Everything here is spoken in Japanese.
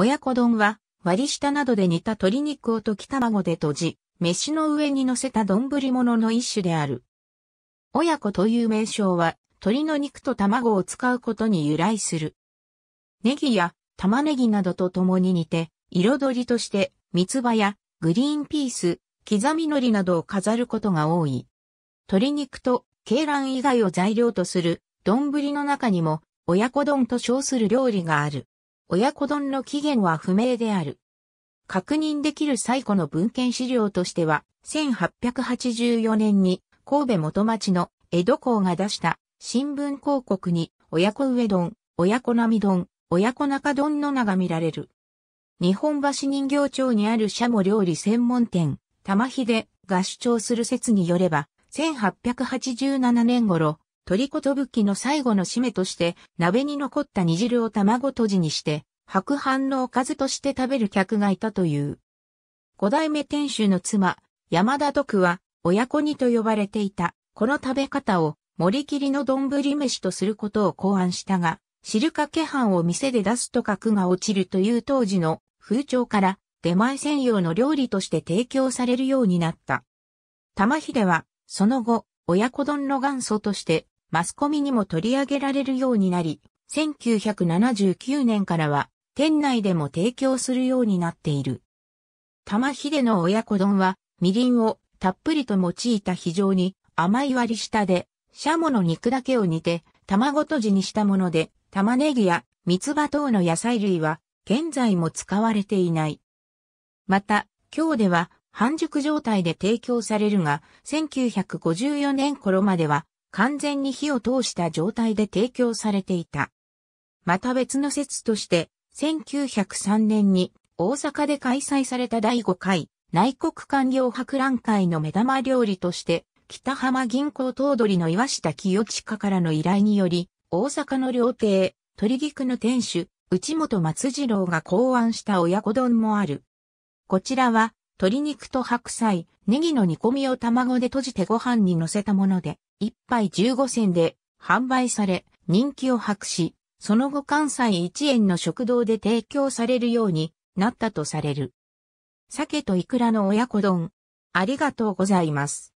親子丼は、割り下などで煮た鶏肉を溶き卵で閉じ、飯の上に乗せた丼物の一種である。親子という名称は、鶏の肉と卵を使うことに由来する。ネギや玉ねぎなどと共に煮て、彩りとして、三つ葉やグリーンピース、刻み海苔などを飾ることが多い。鶏肉と鶏卵以外を材料とする丼の中にも、親子丼と称する料理がある。親子丼の起源は不明である。確認できる最古の文献資料としては、1884年に神戸元町の江戸港が出した新聞広告に親子上丼、親子並丼、親子中丼の名が見られる。日本橋人形町にあるシャモ料理専門店、玉秀が主張する説によれば、1887年頃、鳥ことぶきの最後の締めとして、鍋に残った煮汁を卵とじにして、白飯のおかずとして食べる客がいたという。五代目店主の妻、山田徳は、親子煮と呼ばれていた、この食べ方を、森切りの丼飯とすることを考案したが、汁かけ飯を店で出すと格が落ちるという当時の風潮から、出前専用の料理として提供されるようになった。玉秀は、その後、親子丼の元祖として、マスコミにも取り上げられるようになり、1979年からは店内でも提供するようになっている。玉秀の親子丼は、みりんをたっぷりと用いた非常に甘い割り下で、シャモの肉だけを煮て、卵とじにしたもので、玉ねぎや三葉等の野菜類は、現在も使われていない。また、今日では半熟状態で提供されるが、1954年頃までは完全に火を通した状態で提供されていた。また別の説として、1903年に大阪で開催された第5回内国官僚博覧会の目玉料理として、北浜銀行頭取の岩下清親からの依頼により、大阪の料亭、鳥菊の店主、内本松次郎が考案した親子丼もある。こちらは、鶏肉と白菜、ネギの煮込みを卵で閉じてご飯に乗せたもので、1杯15銭で販売され、人気を博し、その後関西1円の食堂で提供されるようになったとされる。鮭とイクラの親子丼。ありがとうございます。